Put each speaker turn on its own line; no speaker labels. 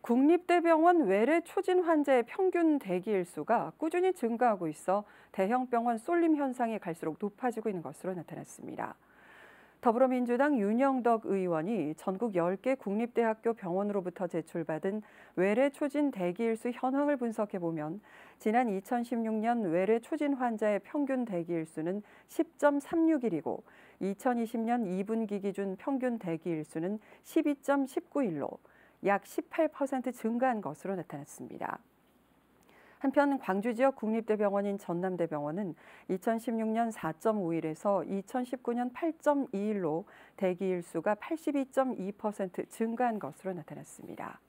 국립대병원 외래 초진 환자의 평균 대기 일수가 꾸준히 증가하고 있어 대형 병원 쏠림 현상이 갈수록 높아지고 있는 것으로 나타났습니다. 더불어민주당 윤영덕 의원이 전국 10개 국립대학교 병원으로부터 제출받은 외래 초진 대기일수 현황을 분석해 보면 지난 2016년 외래 초진 환자의 평균 대기일수는 10.36일이고 2020년 2분기 기준 평균 대기일수는 12.19일로 약 18% 증가한 것으로 나타났습니다. 한편 광주 지역 국립대병원인 전남대병원은 2016년 4.51에서 2019년 8.21로 대기 일수가 82.2% 증가한 것으로 나타났습니다.